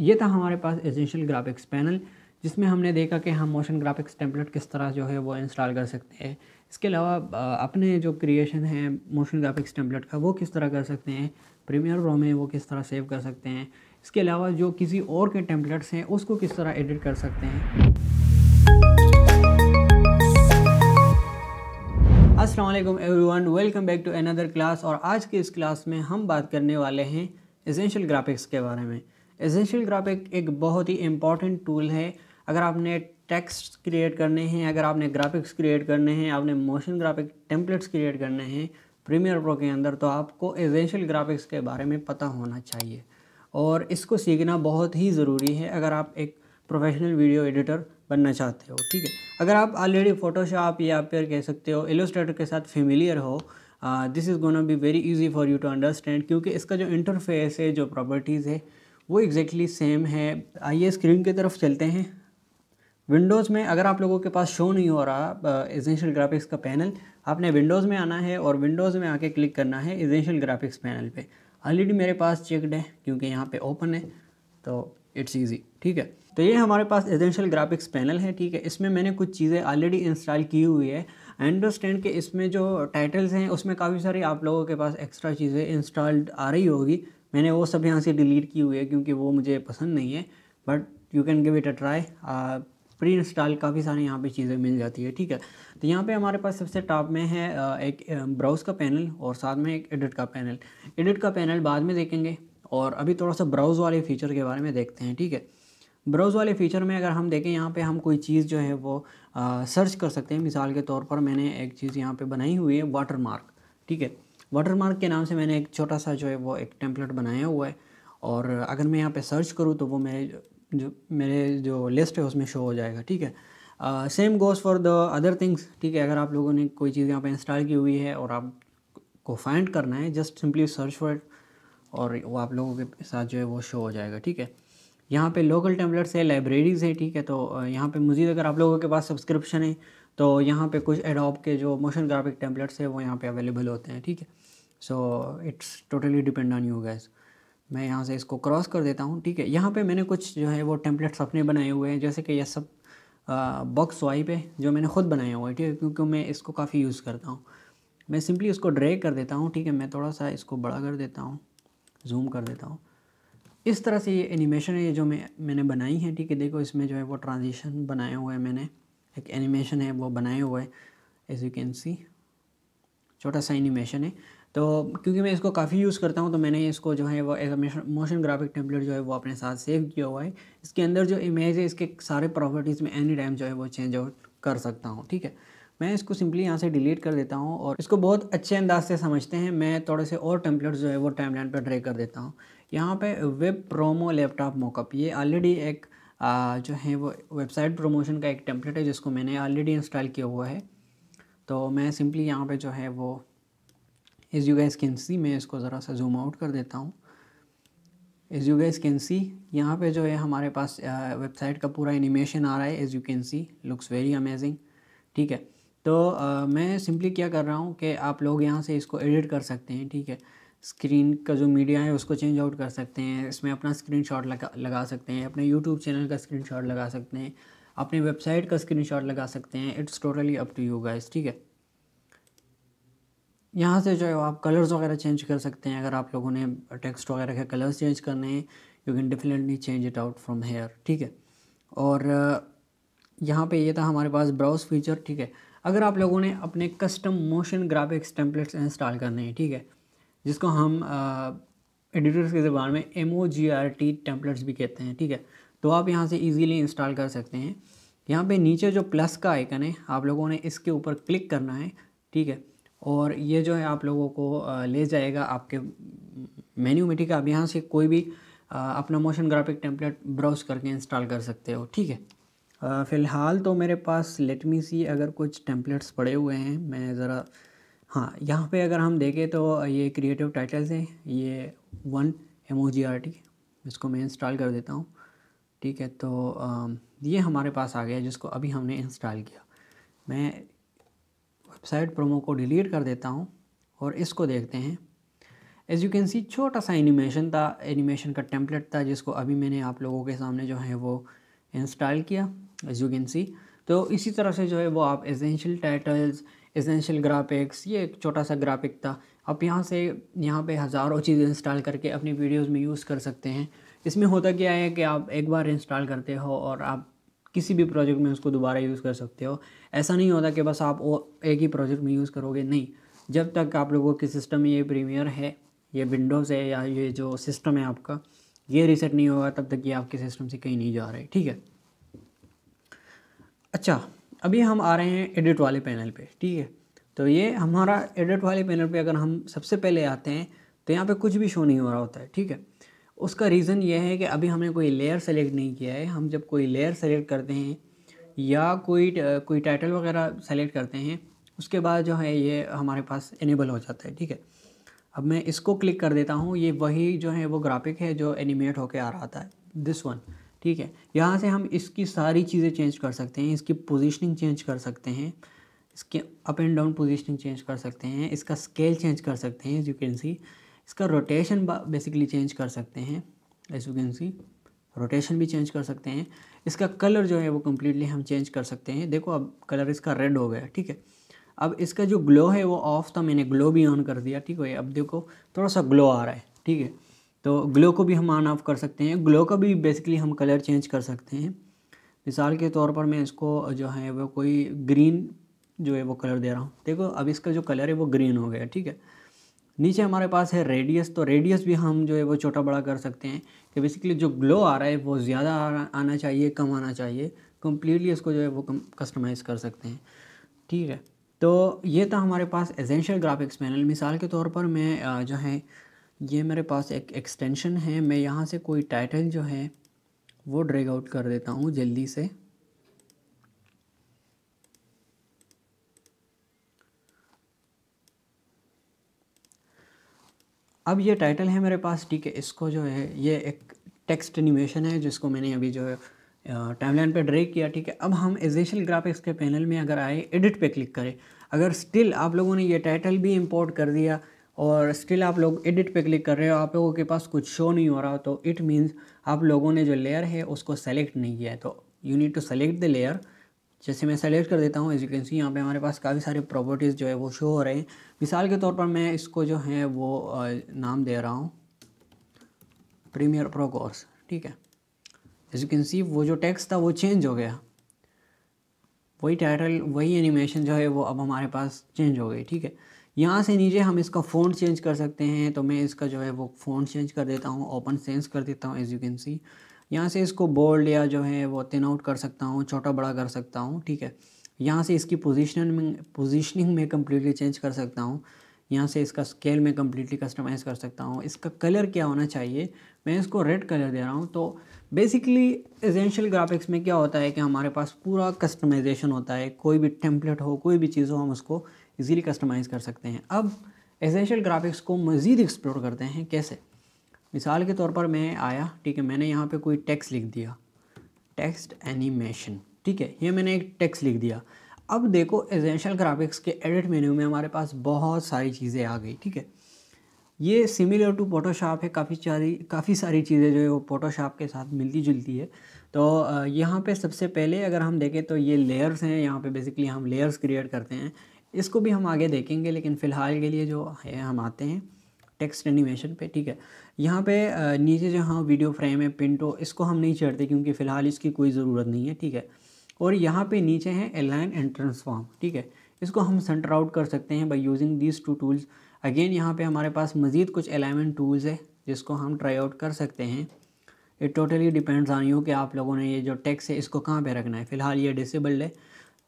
ये था हमारे पास एजेंशियल ग्राफिक्स पैनल जिसमें हमने देखा कि हम मोशन ग्राफिक्स टेम्पलेट किस तरह जो है वो इंस्टॉल कर सकते हैं इसके अलावा अपने जो क्रिएशन है मोशन ग्राफिक्स टेम्पलेट का वो किस तरह कर सकते हैं प्रीमियर प्रो में वो किस तरह सेव कर सकते हैं इसके अलावा जो किसी और के टेम्पलेट्स हैं उसको किस तरह एडिट कर सकते हैं असलम everyone welcome back to another class और आज के इस क्लास में हम बात करने वाले हैं एजेंशियल ग्राफिक्स के बारे में एसेंशियल ग्राफ एक एक बहुत ही इंपॉर्टेंट टूल है अगर आपने टेक्स्ट क्रिएट करने हैं अगर आपने ग्राफिक्स क्रिएट करने हैं आपने मोशन ग्राफिक टेम्पलेट्स क्रिएट करने हैं प्रीमियर प्रो के अंदर तो आपको एसेंशियल ग्राफिक्स के बारे में पता होना चाहिए और इसको सीखना बहुत ही ज़रूरी है अगर आप एक प्रोफेशनल वीडियो एडिटर बनना चाहते हो ठीक है अगर आप ऑलरेडी फ़ोटोशॉप या फिर कह सकते हो एलोस्ट्रेटर के साथ फेमिलियर हो this is gonna be very easy for you to understand क्योंकि इसका जो इंटरफेस है जो प्रॉपर्टीज़ है वो एग्जैक्टली exactly सेम है आइए स्क्रीन की तरफ चलते हैं विंडोज़ में अगर आप लोगों के पास शो नहीं हो रहा एजेंशियल ग्राफिक्स का पैनल आपने विंडोज़ में आना है और विंडोज़ में आके क्लिक करना है एजेंशियल ग्राफिक्स पैनल पे ऑलरेडी मेरे पास चेकड है क्योंकि यहाँ पे ओपन है तो इट्स ईजी ठीक है तो ये हमारे पास एजेंशियल ग्राफिक्स पैनल है ठीक है इसमें मैंने कुछ चीज़ें ऑलरेडी इंस्टॉल की हुई है अंडरस्टैंड कि इसमें जो टाइटल्स हैं उसमें काफ़ी सारी आप लोगों के पास एक्स्ट्रा चीज़ें इंस्टॉल्ड आ रही होगी मैंने वो सब यहाँ से डिलीट की हुई है क्योंकि वो मुझे पसंद नहीं है but you can give it a try pre install काफ़ी सारे यहाँ पे चीज़ें मिल जाती है ठीक है तो यहाँ पे हमारे पास सबसे टॉप में है एक ब्राउज़ का पैनल और साथ में एक एडिट का पैनल एडिट का पैनल बाद में देखेंगे और अभी थोड़ा सा ब्राउज़ वाले फ़ीचर के बारे में देखते हैं ठीक है ब्राउज़ वाले फ़ीचर में अगर हम देखें यहाँ पे हम कोई चीज़ जो है वो आ, सर्च कर सकते हैं मिसाल के तौर पर मैंने एक चीज़ यहाँ पे बनाई हुई है वाटर मार्क ठीक है वाटरमार्क के नाम से मैंने एक छोटा सा जो है वो एक टेम्पलेट बनाया हुआ है और अगर मैं यहाँ पे सर्च करूँ तो वो मेरे जो मेरे जो लिस्ट है उसमें शो हो जाएगा ठीक है same goes for the other things ठीक है अगर आप लोगों ने कोई चीज़ यहाँ पे इंस्टॉल की हुई है और आप को फाइंड करना है just simply search for it और वो आप लोगों के साथ जो है वो शो हो जाएगा ठीक है यहाँ पे लोकल टेम्पलेट्स है लाइब्रेरीज़ है ठीक है तो uh, यहाँ पे मज़ीद अगर आप लोगों के पास सब्सक्रिप्शन है तो यहाँ पे कुछ एडोप के जो मोशन ग्राफिक टेम्पलेट्स है वो यहाँ पे अवेलेबल होते हैं ठीक है so it's totally depend on you guys मैं यहाँ से इसको क्रॉस कर देता हूँ ठीक है यहाँ पे मैंने कुछ जो है वो टेम्पलेट्स अपने बनाए हुए हैं जैसे कि यह सब बॉक्स वाइप है जो मैंने खुद बनाया हुआ है ठीक है क्योंकि मैं इसको काफ़ी यूज़ करता हूँ मैं सिंपली इसको ड्रैग कर देता हूँ ठीक है मैं थोड़ा सा इसको बड़ा कर देता हूँ जूम कर देता हूँ इस तरह से ये एनिमेशन है जो मैं मैंने बनाई है ठीक है देखो इसमें जो है वो ट्रांजिशन बनाए हुए हैं मैंने एक एनिमेशन है वो बनाए हुए हैं एज यू कैन सी छोटा सा एनिमेशन है तो क्योंकि मैं इसको काफ़ी यूज़ करता हूँ तो मैंने इसको जो है वो एज मोशन ग्राफिक टेम्पलेट जो है वो अपने साथ सेव किया हुआ है इसके अंदर जो इमेज है इसके सारे प्रॉपर्टीज़ में एनी टाइम जो है वो चेंज आउट कर सकता हूँ ठीक है मैं इसको सिंपली यहाँ से डिलीट कर देता हूँ और इसको बहुत अच्छे अंदाज से समझते हैं मैं थोड़े से और टेम्पलेट्स जो है वो लाइन पर ड्रे कर देता हूँ यहाँ पर वेब प्रोमो लैपटॉप मोकअप ये ऑलरेडी एक आ, जो है वो वेबसाइट प्रमोशन का एक टेम्पलेट है जिसको मैंने ऑलरेडी इंस्टॉल किया हुआ है तो मैं सिंपली यहाँ पे जो है वो as you guys can see मैं इसको ज़रा सा जूम आउट कर देता हूँ as you guys can see यहाँ पे जो है हमारे पास वेबसाइट का पूरा एनिमेशन आ रहा है as you can see looks very amazing ठीक है तो आ, मैं सिंपली क्या कर रहा हूँ कि आप लोग यहाँ से इसको एडिट कर सकते हैं ठीक है स्क्रीन का जो मीडिया है उसको चेंज आउट कर सकते हैं इसमें अपना शॉट लगा लगा सकते हैं अपने यूट्यूब चैनल का स्क्रीन लगा सकते हैं अपनी वेबसाइट का स्क्रीनशॉट लगा सकते हैं it's totally up to you guys ठीक है यहाँ से जो है आप कलर्स वगैरह चेंज कर सकते हैं अगर आप लोगों ने टेक्स्ट वगैरह के कलर्स चेंज करने हैं you can definitely change it out from here ठीक है और यहाँ पे ये था हमारे पास ब्राउज फीचर ठीक है अगर आप लोगों ने अपने custom motion graphics templates install करने हैं ठीक है जिसको हम एडिटर्स के ज़बान में M O G R T templates भी कहते हैं ठीक है तो आप यहाँ से ईजीली इंस्टॉल कर सकते हैं यहाँ पे नीचे जो प्लस का आइकन है आप लोगों ने इसके ऊपर क्लिक करना है ठीक है और ये जो है आप लोगों को ले जाएगा आपके मेन्यू में ठीक है आप यहाँ से कोई भी अपना मोशन ग्राफिक टेम्पलेट ब्राउज करके इंस्टॉल कर सकते हो ठीक है फ़िलहाल तो मेरे पास लेटमी सी अगर कुछ टेम्पलेट्स पड़े हुए हैं मैं ज़रा हाँ यहाँ पे अगर हम देखें तो ये क्रिएटिव टाइटल्स हैं ये वन एम आर टी इसको मैं इंस्टॉल कर देता हूँ ठीक है तो ये हमारे पास आ गया जिसको अभी हमने इंस्टॉल किया मैं साइड प्रोमो को डिलीट कर देता हूँ और इसको देखते हैं एज़ यू कैन सी छोटा सा एनिमेशन था एनिमेशन का टेम्पलेट था जिसको अभी मैंने आप लोगों के सामने जो है वो इंस्टॉल किया एज़ यू कैन सी तो इसी तरह से जो है वो आप एसेंशियल टाइटल्स एसेंशियल ग्राफिक्स ये एक छोटा सा ग्राफिक था आप यहाँ से यहाँ पे हज़ारों चीज़ें इंस्टॉल करके अपनी वीडियोस में यूज़ कर सकते हैं इसमें होता क्या है कि आप एक बार इंस्टॉल करते हो और आप किसी भी प्रोजेक्ट में उसको दोबारा यूज़ कर सकते हो ऐसा नहीं होता कि बस आप वो एक ही प्रोजेक्ट में यूज़ करोगे नहीं जब तक आप लोगों के सिस्टम में ये प्रीमियर है ये विंडोज़ है या ये जो सिस्टम है आपका ये रिसेट नहीं होगा तब तक ये आपके सिस्टम से कहीं नहीं जा रहे ठीक है अच्छा अभी हम आ रहे हैं एडिट वाले पैनल पे ठीक है तो ये हमारा एडिट वाले पैनल पे अगर हम सबसे पहले आते हैं तो यहाँ पे कुछ भी शो नहीं हो रहा होता है ठीक है उसका रीज़न यह है कि अभी हमने कोई लेयर सेलेक्ट नहीं किया है हम जब कोई लेयर सेलेक्ट करते हैं या कोई कोई टाइटल वगैरह सेलेक्ट करते हैं उसके बाद जो है ये हमारे पास इनेबल हो जाता है ठीक है अब मैं इसको क्लिक कर देता हूँ ये वही जो है वो ग्राफिक है जो एनिमेट होकर आ रहा था दिस वन ठीक है यहाँ से हम इसकी सारी चीज़ें चेंज कर सकते हैं इसकी पोजिशनिंग चेंज कर सकते हैं इसके up and down positioning change कर सकते हैं इसका स्केल चेंज कर सकते हैं यू कैन सी इसका रोटेशन बेसिकली चेंज कर सकते हैं as you can see rotation भी चेंज कर सकते हैं इसका कलर जो है वो कम्प्लीटली हम चेंज कर सकते हैं देखो अब कलर इसका रेड हो गया ठीक है अब इसका जो ग्लो है वो ऑफ था मैंने ग्लो भी ऑन कर दिया ठीक है अब देखो थोड़ा सा ग्लो आ रहा है ठीक है तो ग्लो को भी हम ऑन ऑफ कर सकते हैं ग्लो का भी बेसिकली हम कलर चेंज कर सकते हैं मिसाल के तौर पर मैं इसको जो है वो कोई ग्रीन जो है वो कलर दे रहा हूँ देखो अब इसका जो कलर है वो ग्रीन हो गया ठीक है नीचे हमारे पास है रेडियस तो रेडियस भी हम जो है वो छोटा बड़ा कर सकते हैं कि बेसिकली जो ग्लो आ रहा है वो ज़्यादा आना चाहिए कम आना चाहिए कम्प्लीटली इसको जो है वो कस्टमाइज़ कर सकते हैं ठीक है तो ये था हमारे पास एजेंशियल ग्राफिक्स पैनल मिसाल के तौर पर मैं जो है ये मेरे पास एक एक्सटेंशन है मैं यहाँ से कोई टाइटल जो है वो ड्रैग आउट कर देता हूँ जल्दी से अब ये टाइटल है मेरे पास ठीक है इसको जो है ये एक टेक्स्ट एनिमेशन है जिसको मैंने अभी जो है टाइमलाइन पे ड्रेक किया ठीक है अब हम एजेंशियल ग्राफिक्स के पैनल में अगर आए एडिट पे क्लिक करें अगर स्टिल आप लोगों ने ये टाइटल भी इंपोर्ट कर दिया और स्टिल आप लोग एडिट पे क्लिक कर रहे हो आप लोगों के पास कुछ शो नहीं हो रहा तो इट मीन्स आप लोगों ने जो लेयर है उसको सेलेक्ट नहीं किया है तो you need to select the layer जैसे मैं सेलेक्ट कर देता हूँ एज यू कैन सी यहाँ पे हमारे पास काफ़ी सारे प्रॉपर्टीज़ जो है वो शो हो रहे हैं मिसाल के तौर पर मैं इसको जो है वो नाम दे रहा हूँ प्रीमियर प्रो कोर्स ठीक है एज यू कैन सी वो जो टेक्स्ट था वो चेंज हो गया वही टाइटल वही एनिमेशन जो है वो अब हमारे पास चेंज हो गई ठीक है यहाँ से नीचे हम इसका फोन चेंज कर सकते हैं तो मैं इसका जो है वो फोन चेंज कर देता हूँ ओपन सेंस कर देता हूँ एज यू कैन सी यहाँ से इसको बोल्ड या जो है वो तिन आउट कर सकता हूँ छोटा बड़ा कर सकता हूँ ठीक है यहाँ से इसकी पोजिशन में पोजिशनिंग में कम्प्लीटली चेंज कर सकता हूँ यहाँ से इसका स्केल में कम्प्लीटली कस्टमाइज़ कर सकता हूँ इसका कलर क्या होना चाहिए मैं इसको रेड कलर दे रहा हूँ तो बेसिकली एजेंशियल ग्राफिक्स में क्या होता है कि हमारे पास पूरा कस्टमाइजेशन होता है कोई भी टेम्पलेट हो कोई भी चीज़ हो हम उसको ईज़िली कस्टमाइज़ कर सकते हैं अब एजेंशियल ग्राफिक्स को मज़ीद एक्सप्लोर करते हैं कैसे मिसाल के तौर पर मैं आया ठीक है मैंने यहाँ पे कोई टेक्स्ट लिख दिया टेक्स्ट एनिमेशन ठीक है ये मैंने एक टेक्स्ट लिख दिया अब देखो एजेंशल ग्राफिक्स के एडिट मेन्यू में हमारे पास बहुत सारी चीज़ें आ गई ठीक है ये सिमिलर टू फोटोशॉप है काफ़ी सारी काफ़ी सारी चीज़ें जो है वो फोटोशॉप के साथ मिलती जुलती है तो यहाँ पे सबसे पहले अगर हम देखें तो ये लेयर्स हैं यहाँ पे बेसिकली हम लेयर्स क्रिएट करते हैं इसको भी हम आगे देखेंगे लेकिन फ़िलहाल के लिए जो है हम आते हैं टेक्स्ट एनिमेशन पे ठीक है यहाँ पे नीचे जहाँ वीडियो फ्रेम है पिंटो इसको हम नहीं छेड़ते क्योंकि फ़िलहाल इसकी कोई ज़रूरत नहीं है ठीक है और यहाँ पे नीचे हैं एलाइन एंड ट्रांसफॉर्म ठीक है इसको हम सेंटर आउट कर सकते हैं by using these two tools again यहाँ पे हमारे पास मज़ीद कुछ अलाइनमेंट टूल्स है जिसको हम ट्राई आउट कर सकते हैं it totally depends on you कि आप लोगों ने ये जो टैक्स है इसको कहाँ पे रखना है फ़िलहाल ये डिसेबल्ड है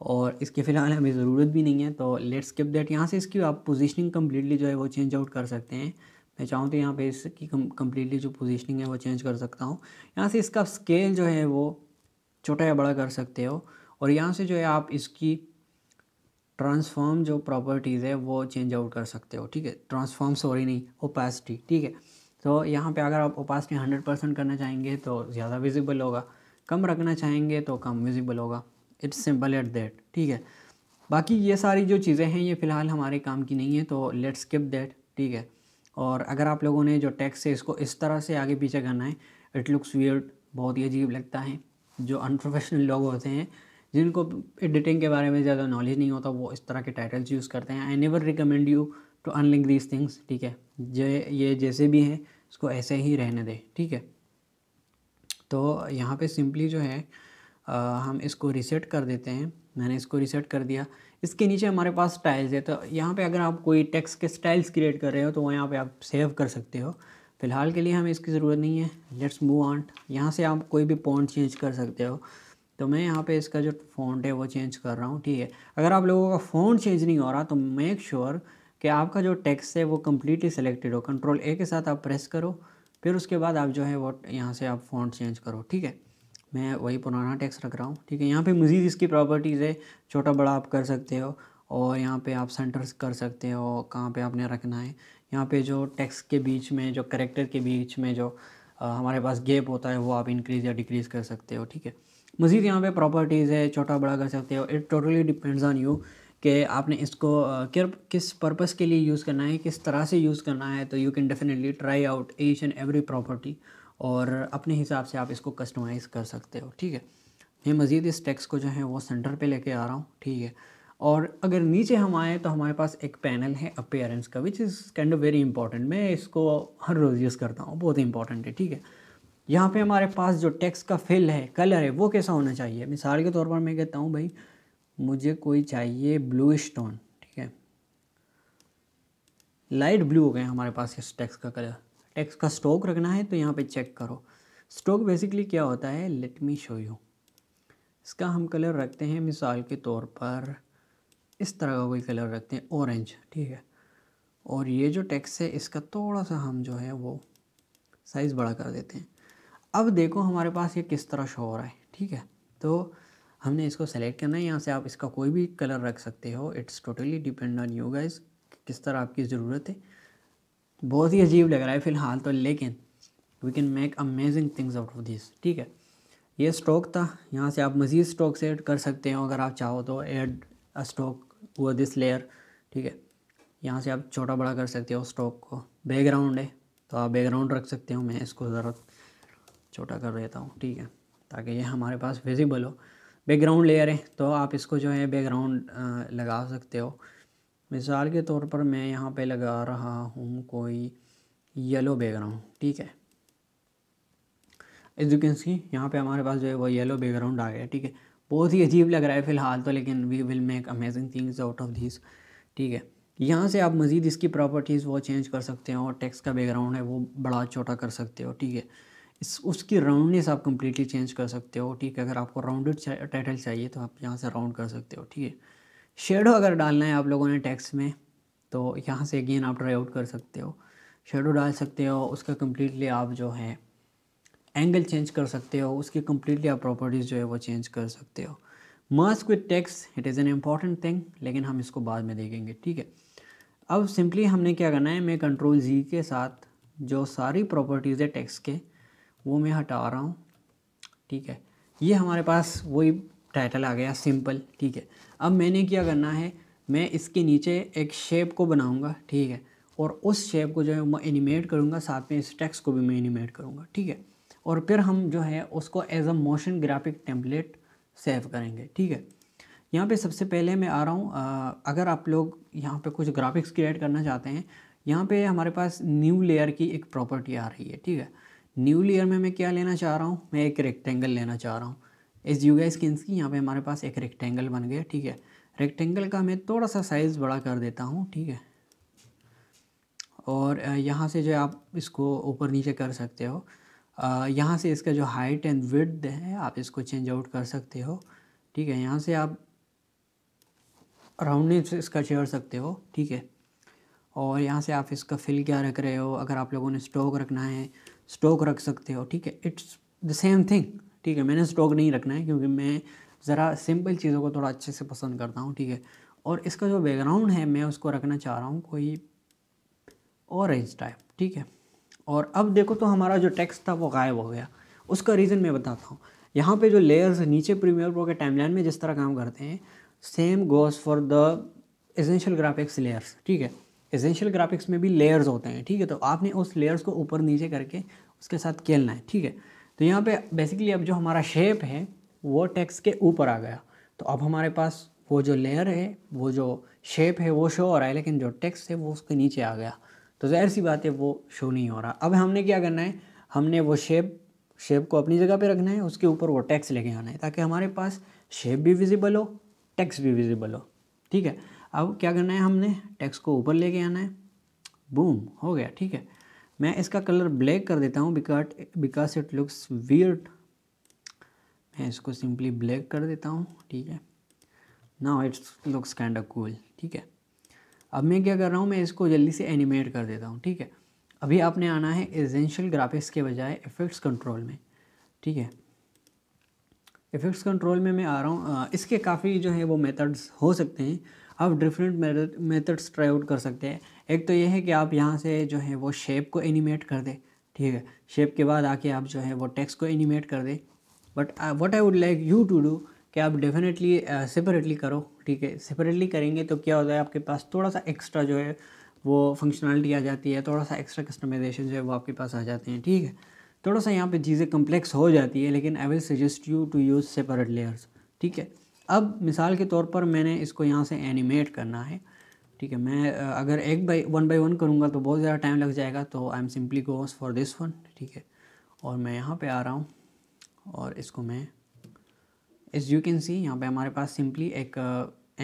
और इसके फ़िलहाल हमें ज़रूरत भी नहीं है तो लेट्स स्किप दैट यहाँ से इसकी आप पोजीशनिंग कम्प्लीटली जो है वो चेंज आउट कर सकते हैं मैं चाहूँ तो यहाँ पे इसकी कम्प्लीटली जो पोजीशनिंग है वो चेंज कर सकता हूँ यहाँ से इसका स्केल जो है वो छोटा या बड़ा कर सकते हो और यहाँ से जो है आप इसकी ट्रांसफॉर्म जो प्रॉपर्टीज़ है वो चेंज आउट कर सकते हो ठीक है ट्रांसफॉर्म सॉरी नहीं ओपासिटी ठीक है तो यहाँ पे अगर आप ओपासिटी हंड्रेड परसेंट करना चाहेंगे तो ज़्यादा विजिबल होगा कम रखना चाहेंगे तो कम विजिबल होगा इट्स सिंपल एट दैट ठीक है बाकी ये सारी जो चीज़ें हैं ये फ़िलहाल हमारे काम की नहीं है तो लेट्स स्किप दैट ठीक है और अगर आप लोगों ने जो टेक्स्ट है इसको इस तरह से आगे पीछे करना है इट लुक्स वियर्ड बहुत ही अजीब लगता है जो अनप्रोफेशनल लोग होते हैं जिनको एडिटिंग के बारे में ज़्यादा नॉलेज नहीं होता वो इस तरह के टाइटल्स यूज़ करते हैं I never recommend you to unlink these things ठीक है जो ये जैसे भी हैं इसको ऐसे ही रहने दें ठीक है तो यहाँ पे सिंपली जो है हम इसको रिसेट कर देते हैं मैंने इसको रिसेट कर दिया इसके नीचे हमारे पास स्टाइल्स है तो यहाँ पे अगर आप कोई टेक्स के स्टाइल्स क्रिएट कर रहे हो तो यहाँ पे आप सेव कर सकते हो फ़िलहाल के लिए हमें इसकी ज़रूरत नहीं है लेट्स मूव ऑन यहाँ से आप कोई भी पॉइंट चेंज कर सकते हो तो मैं यहाँ पे इसका जो फ़ॉन्ट है वो चेंज कर रहा हूँ ठीक है अगर आप लोगों का फ़ॉन्ट चेंज नहीं हो रहा तो मेक श्योर sure कि आपका जो टेक्स्ट है वो कम्प्लीटली सिलेक्टेड हो कंट्रोल ए के साथ आप प्रेस करो फिर उसके बाद आप जो है वो यहाँ से आप फ़ॉन्ट चेंज करो ठीक है मैं वही पुराना टैक्स रख रहा हूँ ठीक है यहाँ पे मज़ीद इसकी प्रॉपर्टीज़ है छोटा बड़ा आप कर सकते हो और यहाँ पे आप सेंटर्स कर सकते हो कहाँ पे आपने रखना है यहाँ पे जो टैक्स के बीच में जो करेक्टर के बीच में जो आ, हमारे पास गेप होता है वो आप इंक्रीज़ या डिक्रीज़ कर सकते हो ठीक है मज़ीद यहाँ पर प्रॉपर्टीज़ है छोटा बड़ा कर सकते हो it totally depends on you कि आपने इसको किस पर्पज़ के लिए यूज़ करना है किस तरह से यूज़ करना है तो you can definitely try out each and every property और अपने हिसाब से आप इसको कस्टमाइज़ कर सकते हो ठीक है मैं मज़ीद इस टैक्स को जो है वो सेंटर पे लेके आ रहा हूँ ठीक है और अगर नीचे हम आए तो हमारे पास एक पैनल है अपेयरेंस का which is kind of very important मैं इसको हर रोज़ यूज़ करता हूँ बहुत इंपॉर्टेंट है ठीक है यहाँ पे हमारे पास जो टेक्स का फिल है कलर है वो कैसा होना चाहिए मिसाल के तौर पर मैं कहता हूँ भाई मुझे कोई चाहिए ब्लू स्टोन ठीक है लाइट ब्लू हो गए हमारे पास इस टैक्स का कलर टैक्स का स्टॉक रखना है तो यहाँ पे चेक करो स्टॉक बेसिकली क्या होता है लेट मी शो यू इसका हम कलर रखते हैं मिसाल के तौर पर इस तरह का कोई कलर रखते हैं ऑरेंज ठीक है और ये जो टैक्स है इसका थोड़ा सा हम जो है वो साइज़ बड़ा कर देते हैं अब देखो हमारे पास ये किस तरह शो हो रहा है ठीक है तो हमने इसको सेलेक्ट करना है यहाँ से आप इसका कोई भी कलर रख सकते हो it's totally depend on you guys किस तरह आपकी ज़रूरत है बहुत ही अजीब लग रहा है फ़िलहाल तो लेकिन we can make amazing things out of this ठीक है ये स्टॉक था यहाँ से आप मज़ीद स्टॉक से ऐड कर सकते हो अगर आप चाहो तो ऐड अ स्टॉक हुआ दिस लेयर ठीक है यहाँ से आप छोटा बड़ा कर सकते हो स्टॉक को बैकग्राउंड है तो आप बैकग्राउंड रख सकते हो मैं इसको ज़रा छोटा कर देता हूँ ठीक है ताकि ये हमारे पास विजिबल हो बैकग्राउंड लेयर है तो आप इसको जो है बैकग्राउंड लगा सकते हो मिसाल के तौर पर मैं यहाँ पे लगा रहा हूँ कोई येलो बैकग्राउंड ठीक है एज की यहाँ पे हमारे पास जो है वो येलो बैकग्राउंड आ गया ठीक है बहुत ही अजीब लग रहा है फ़िलहाल तो लेकिन we will make amazing things out of this ठीक है यहाँ से आप मज़ीद इसकी प्रॉपर्टीज़ वो चेंज कर सकते हो और टेक्स्ट का बैकग्राउंड है वो बड़ा छोटा कर सकते हो ठीक है इस उसकी राउंडनेस आप कम्प्लीटली चेंज कर सकते हो ठीक है अगर आपको राउंडेड टाइटल चाहिए तो आप यहाँ से राउंड कर सकते हो ठीक है शेडो अगर डालना है आप लोगों ने टेक्स्ट में तो यहाँ से अगेन आप ट्राई आउट कर सकते हो शेडो डाल सकते हो उसका कम्प्लीटली आप जो है एंगल चेंज कर सकते हो उसकी कम्प्लीटली आप प्रॉपर्टीज़ जो है वो चेंज कर सकते हो mask with text it is an important thing लेकिन हम इसको बाद में देखेंगे ठीक है अब सिंपली हमने क्या करना है मैं कंट्रोल जी के साथ जो सारी प्रॉपर्टीज़ है टेक्स के वो मैं हटा रहा हूँ ठीक है ये हमारे पास वही टाइटल आ गया सिंपल ठीक है अब मैंने क्या करना है मैं इसके नीचे एक शेप को बनाऊंगा ठीक है और उस शेप को जो है मैं एनिमेट करूँगा साथ में इस टेक्स्ट को भी मैं एनिमेट करूँगा ठीक है और फिर हम जो है उसको as a motion graphic template save करेंगे ठीक है यहाँ पे सबसे पहले मैं आ रहा हूँ अगर आप लोग यहाँ पे कुछ ग्राफिक्स क्रिएट करना चाहते हैं यहाँ पे हमारे पास न्यू लेयर की एक प्रॉपर्टी आ रही है ठीक है न्यू लेयर में मैं क्या लेना चाह रहा हूँ मैं एक रेक्टेंगल लेना चाह रहा हूँ एस यू गैस की यहाँ पे हमारे पास एक रेक्टेंगल बन गया ठीक है रेक्टेंगल का मैं थोड़ा सा साइज़ बड़ा कर देता हूँ ठीक है और यहाँ से जो आप इसको ऊपर नीचे कर सकते हो यहाँ से इसका जो हाइट एंड विड्थ है आप इसको चेंज आउट कर सकते हो ठीक है यहाँ से आप राउंडनेस इसका चेयर सकते हो ठीक है और यहाँ से आप इसका फिल क्या रख रहे हो अगर आप लोगों ने स्टोक रखना है स्टोक रख सकते हो ठीक है इट्स द सेम थिंग ठीक है मैंने स्टॉक नहीं रखना है क्योंकि मैं ज़रा सिंपल चीज़ों को थोड़ा अच्छे से पसंद करता हूँ ठीक है और इसका जो बैकग्राउंड है मैं उसको रखना चाह रहा हूँ कोई ऑरेंज टाइप ठीक है और अब देखो तो हमारा जो टेक्स्ट था वो गायब हो गया उसका रीज़न मैं बताता हूँ यहाँ पे जो लेयर्स नीचे प्रीमियर प्रो के टाइमलाइन में जिस तरह काम करते हैं same goes for the essential graphics layers ठीक है एजेंशियल ग्राफिक्स में भी लेयर्स होते हैं ठीक है तो आपने उस लेयर्स को ऊपर नीचे करके उसके साथ खेलना है ठीक है तो यहाँ पे बेसिकली अब जो हमारा शेप है वो टेक्स्ट के ऊपर आ गया तो अब हमारे पास वो जो लेयर है वो जो शेप है वो शो हो रहा है लेकिन जो टेक्स्ट है वो उसके नीचे आ गया तो ज़ाहिर सी बात है वो शो नहीं हो रहा अब हमने क्या करना है हमने वो शेप शेप को अपनी जगह पे रखना है उसके ऊपर वो टैक्स लेके आना है ताकि हमारे पास शेप भी विजिबल हो टैक्स भी विजिबल हो ठीक है अब क्या करना है हमने टैक्स को ऊपर लेके आना है बूम हो गया ठीक है मैं इसका कलर ब्लैक कर देता हूँ बिकॉट बिकॉज इट लुक्स वियर्ड मैं इसको सिंपली ब्लैक कर देता हूँ ठीक है ना it's looks kind of cool ठीक है अब मैं क्या कर रहा हूँ मैं इसको जल्दी से एनिमेट कर देता हूँ ठीक है अभी आपने आना है एजेंशियल ग्राफिक्स के बजाय इफ़ेक्ट्स कंट्रोल में ठीक है इफ़ेक्ट्स कंट्रोल में मैं आ रहा हूँ इसके काफ़ी जो है वो मेथड्स हो सकते हैं आप डिफरेंट मेथड्स ट्राई आउट कर सकते हैं एक तो ये है कि आप यहाँ से जो है वो शेप को एनिमेट कर दें ठीक है शेप के बाद आके आप जो है वो टेक्स्ट को एनिमेट कर दें but what I would like you to do कि आप डेफिनेटली सेपरेटली uh, करो ठीक है सेपरेटली करेंगे तो क्या होता है आपके पास थोड़ा सा एक्स्ट्रा जो है वो फंक्शनलिटी आ जाती है थोड़ा सा एक्स्ट्रा कस्टमाइजेशन जो है वो आपके पास आ जाते हैं ठीक है थोड़ा सा यहाँ पे चीज़ें कम्प्लेक्स हो जाती है लेकिन I will suggest you to use separate layers ठीक है अब मिसाल के तौर पर मैंने इसको यहाँ से एनिमेट करना है ठीक है मैं अगर एक बाई वन बाई वन करूँगा तो बहुत ज़्यादा टाइम लग जाएगा तो I am simply goes for this one ठीक है और मैं यहाँ पे आ रहा हूँ और इसको मैं इस यू कैन सी यहाँ पे हमारे पास सिंपली एक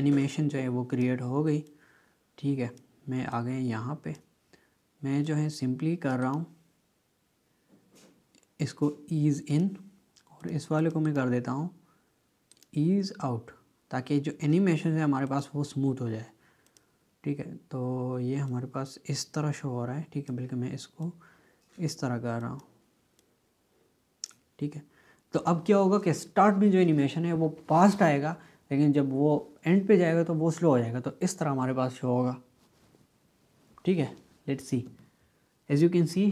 एनिमेशन जो है वो क्रिएट हो गई ठीक है मैं आ गए यहाँ पे मैं जो है सिंपली कर रहा हूँ इसको ईज़ इन और इस वाले को मैं कर देता हूँ ईज आउट ताकि जो एनिमेशन है हमारे पास वो स्मूथ हो जाए ठीक है तो ये हमारे पास इस तरह शो हो रहा है ठीक है बल्कि मैं इसको इस तरह कर रहा हूँ ठीक है तो अब क्या होगा कि स्टार्ट में जो एनिमेशन है वो फास्ट आएगा लेकिन जब वो एंड पे जाएगा तो वो स्लो हो जाएगा तो इस तरह हमारे पास शो होगा ठीक है let see as you can see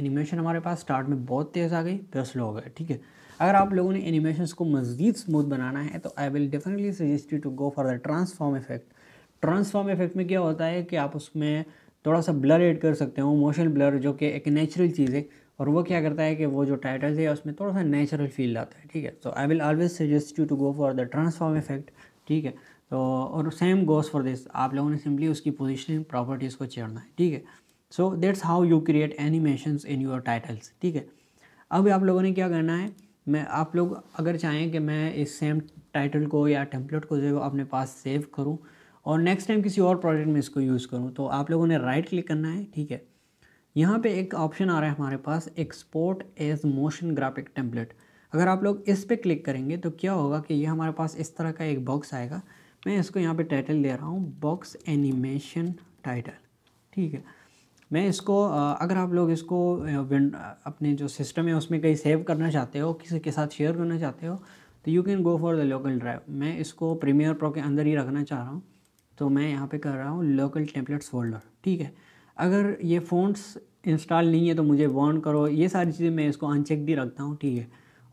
animation हमारे पास स्टार्ट में बहुत तेज़ आ गई फिर स्लो हो गए ठीक है अगर आप लोगों ने एनिमेशन को मज़ीद स्मूथ बनाना है तो I will definitely suggest you to go for the transform effect transform effect में क्या होता है कि आप उसमें थोड़ा सा ब्लर एड कर सकते हो मोशन ब्लर जो कि एक नेचुरल चीज़ है और वो क्या करता है कि वो जो टाइटल्स है उसमें थोड़ा सा नेचुरल फील आता है ठीक है so I will always suggest you to go for the transform effect ठीक है तो और सेम गोज़ फॉर दिस आप लोगों ने सिंपली उसकी पोजिशनिंग प्रॉपर्टीज़ को छेड़ना है ठीक है so that's how you create animations in your titles ठीक है अब आप लोगों ने क्या करना है मैं आप लोग अगर चाहें कि मैं इस सेम टाइटल को या टेम्पलेट को जो अपने पास सेव करूं और नेक्स्ट टाइम किसी और प्रोजेक्ट में इसको यूज़ करूं तो आप लोगों ने राइट क्लिक करना है ठीक है यहाँ पे एक ऑप्शन आ रहा है हमारे पास export as motion graphic template अगर आप लोग इस पर क्लिक करेंगे तो क्या होगा कि ये हमारे पास इस तरह का एक बॉक्स आएगा मैं इसको यहाँ पे टाइटल दे रहा हूँ बॉक्स एनिमेशन टाइटल ठीक है मैं इसको अगर आप लोग इसको अपने जो सिस्टम है उसमें कहीं सेव करना चाहते हो किसी के साथ शेयर करना चाहते हो तो you can go for the local drive मैं इसको प्रीमियर प्रो के अंदर ही रखना चाह रहा हूँ तो मैं यहाँ पे कर रहा हूँ लोकल टेम्पलेट्स फोल्डर ठीक है अगर ये फ़ोन्स इंस्टॉल नहीं है तो मुझे वार्न करो ये सारी चीज़ें मैं इसको अनचेक भी रखता हूँ ठीक है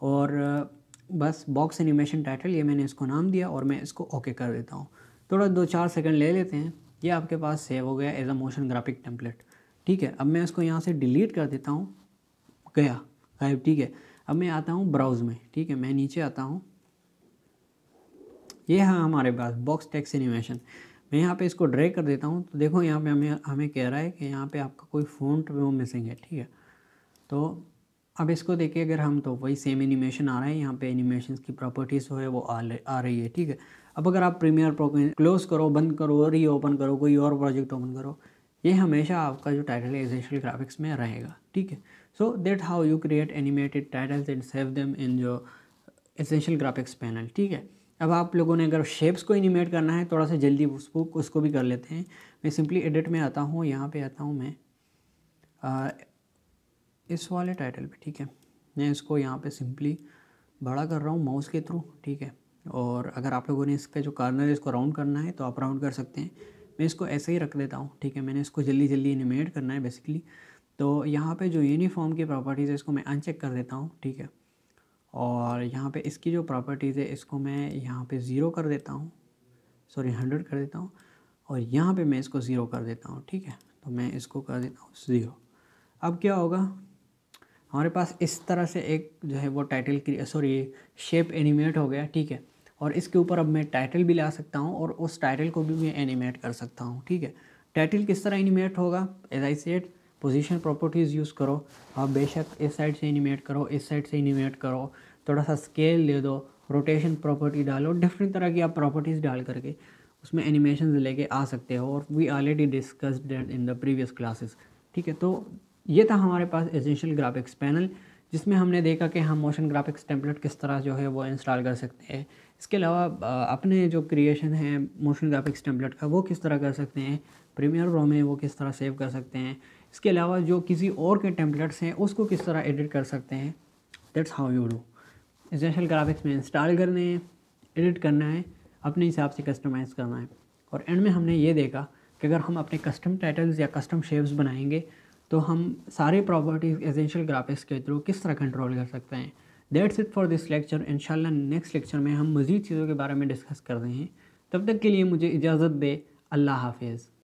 और बस बॉक्स एनिमेशन टाइटल ये मैंने इसको नाम दिया और मैं इसको ओके कर देता हूँ थोड़ा दो चार सेकंड ले लेते हैं ये आपके पास सेव हो गया as a motion graphic template ठीक है अब मैं इसको यहाँ से डिलीट कर देता हूँ गया गायब ठीक है अब मैं आता हूँ ब्राउज में ठीक है मैं नीचे आता हूँ ये है हमारे पास बॉक्स टेक्स एनिमेशन मैं यहाँ पे इसको ड्रैग कर देता हूँ तो देखो यहाँ पे हमें हमें कह रहा है कि यहाँ पे आपका कोई फोन वो मिसिंग है ठीक है तो अब इसको देखिए अगर हम तो वही सेम एनिमेशन आ रहा है यहाँ पे एनिमेशन की प्रॉपर्टीज़ जो है वो आ, आ रही है ठीक है अब अगर आप प्रीमियर प्रो क्लोज़ करो बंद करो रीओपन करो कोई और प्रोजेक्ट ओपन करो ये हमेशा आपका जो टाइटल है एसेंशियल ग्राफिक्स में रहेगा ठीक है so that how you create animated titles and save them in जो एसेंशियल ग्राफिक्स पैनल ठीक है अब आप लोगों ने अगर शेप्स को एनिमेट करना है थोड़ा सा जल्दी उसको उसको भी कर लेते हैं मैं सिंपली एडिट में आता हूँ यहाँ पे आता हूँ मैं आ, इस वाले टाइटल पे ठीक है मैं इसको यहाँ पे सिंपली बड़ा कर रहा हूँ माउस के थ्रू ठीक है और अगर आप लोगों ने इसका जो कार्नर है इसको राउंड करना है तो आप राउंड कर सकते हैं मैं इसको ऐसे ही रख देता हूँ ठीक है मैंने इसको जल्दी जल्दी एनिमेट करना है बेसिकली तो यहाँ पे जो यूनिफॉर्म की प्रॉपर्टीज़ है इसको मैं अनचेक कर देता हूँ ठीक है और यहाँ पे इसकी जो प्रॉपर्टीज़ है इसको मैं यहाँ पे ज़ीरो कर देता हूँ सॉरी हंड्रेड कर देता हूँ और यहाँ पे मैं इसको ज़ीरो कर देता हूँ ठीक है तो मैं इसको कर देता हूँ ज़ीरो अब क्या होगा हमारे पास इस तरह से एक जो है वो टाइटल सॉरी शेप एनिमेट हो गया ठीक है और इसके ऊपर अब मैं टाइटल भी ला सकता हूँ और उस टाइटल को भी मैं एनिमेट कर सकता हूँ ठीक है टाइटल किस तरह एनिमेट होगा as I set position properties use करो आप हाँ, बेशक इस साइड से एनिमेट करो इस साइड से एनिमेट करो थोड़ा सा स्केल दे दो रोटेशन प्रॉपर्टी डालो डिफरेंट तरह की आप प्रॉपर्टीज़ डाल करके उसमें एनिमेशन लेके आ सकते हो और we already discussed in the previous classes ठीक है तो ये था हमारे पास एजेंशियल ग्राफिक्स पैनल जिसमें हमने देखा कि हम मोशन ग्राफिक्स टेम्पलेट किस तरह जो है वो इंस्टॉल कर सकते हैं इसके अलावा अपने जो क्रिएशन है मोशन ग्राफिक्स टेम्पलेट का वो किस तरह कर सकते हैं प्रीमियर प्रो में वो किस तरह सेव कर सकते हैं इसके अलावा जो किसी और के टेम्पलेट्स हैं उसको किस तरह एडिट कर सकते हैं that's how you do essential graphics में इंस्टॉल करने हैं एडिट करना है अपने हिसाब से कस्टमाइज़ करना है और एंड में हमने ये देखा कि अगर हम अपने कस्टम टाइटल्स या कस्टम शेप्स बनाएंगे तो हम सारे प्रॉपर्टीज़ एजेंशियल ग्राफिक्स के थ्रू किस तरह कंट्रोल कर सकते हैं that's it for this lecture इंशाल्लाह नेक्स्ट लेक्चर में हम मज़ीद चीज़ों के बारे में डिस्कस कर रहे हैं तब तक के लिए मुझे इजाज़त दे अल्लाह हाफिज़